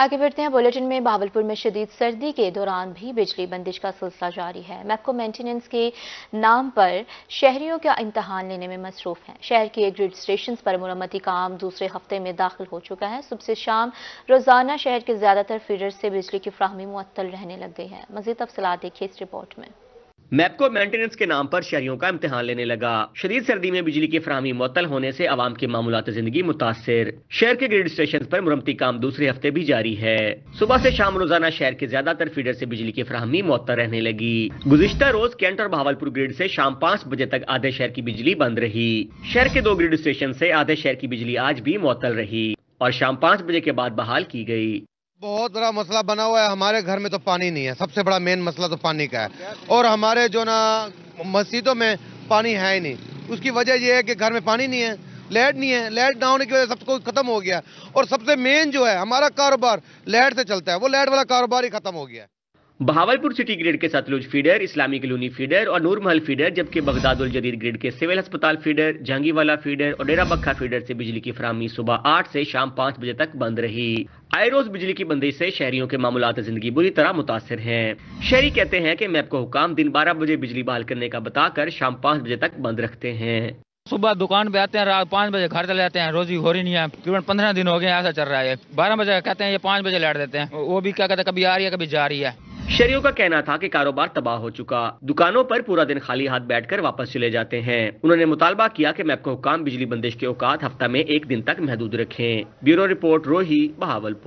आगे बढ़ते हैं बुलेटिन में भावलपुर में शदीद सर्दी के दौरान भी बिजली बंदिश का सिलसिला जारी है मैपको मेंटेनेंस के नाम पर शहरियों का इम्तहान लेने में मसरूफ हैं शहर के ग्रिड स्टेशन पर मरम्मती काम दूसरे हफ्ते में दाखिल हो चुका है सुबह से शाम रोजाना शहर के ज्यादातर फीडर से बिजली की फ्राहमी मुअत्तल रहने लग गई है मजीद तफसला देखिए इस रिपोर्ट में मैपको मेंटेनेंस के नाम पर शहरियों का इम्तिहान लेने लगा शदीद सर्दी में बिजली की फरहमी मुतल होने से आवाम की मामूलत जिंदगी मुतासर शहर के ग्रिड स्टेशन पर मुरमती काम दूसरे हफ्ते भी जारी है सुबह से शाम रोजाना शहर के ज्यादातर फीडर से बिजली की फरहमी मुतल रहने लगी गुजशत रोज कैंट और भावलपुर ग्रिड से शाम पाँच बजे तक आधे शहर की बिजली बंद रही शहर के दो ग्रिड स्टेशन से आधे शहर की बिजली आज भी मुतल रही और शाम पाँच बजे के बाद बहाल की गयी बहुत बड़ा मसला बना हुआ है हमारे घर में तो पानी नहीं है सबसे बड़ा मेन मसला तो पानी का है और हमारे जो ना मस्जिदों में पानी है ही नहीं उसकी वजह यह है कि घर में पानी नहीं है लैट नहीं है लैट ना होने की वजह सब कुछ खत्म हो गया और सबसे मेन जो है हमारा कारोबार लैट से चलता है वो लैट वाला कारोबार ही खत्म हो गया बहावलपुर सिटी ग्रेड के Satluj feeder Islami colony feeder और नूरमहल फीडर जबकि बगदादुल जदीद ग्रेड के सिविल अस्पताल फीडर वाला फीडर और डेरा बक्खा फीडर से बिजली की फरहमी सुबह आठ से शाम पाँच बजे तक बंद रही आए रोज बिजली की बंदी से शहरियों के मामूल जिंदगी बुरी तरह मुतासर है शहरी कहते हैं की मैप को हुकाम दिन बारह बजे बिजली बहाल करने का बताकर शाम पाँच बजे तक बंद रखते हैं सुबह दुकान पे आते हैं रात पाँच बजे घर चले जाते हैं रोजी हो रही नहीं है तकरीबन पंद्रह दिन हो गए ऐसा चल रहा है बारह बजे कहते हैं ये पाँच बजे लैट देते हैं वो भी क्या कहते हैं कभी आ रही है कभी जा रही है शरीयों का कहना था कि कारोबार तबाह हो चुका दुकानों पर पूरा दिन खाली हाथ बैठकर वापस चले जाते हैं उन्होंने मुतालबा किया कि मैप को हुकाम बिजली बंदिश के औकात हफ्ता में एक दिन तक महदूद रखें ब्यूरो रिपोर्ट रोही बहावलपुर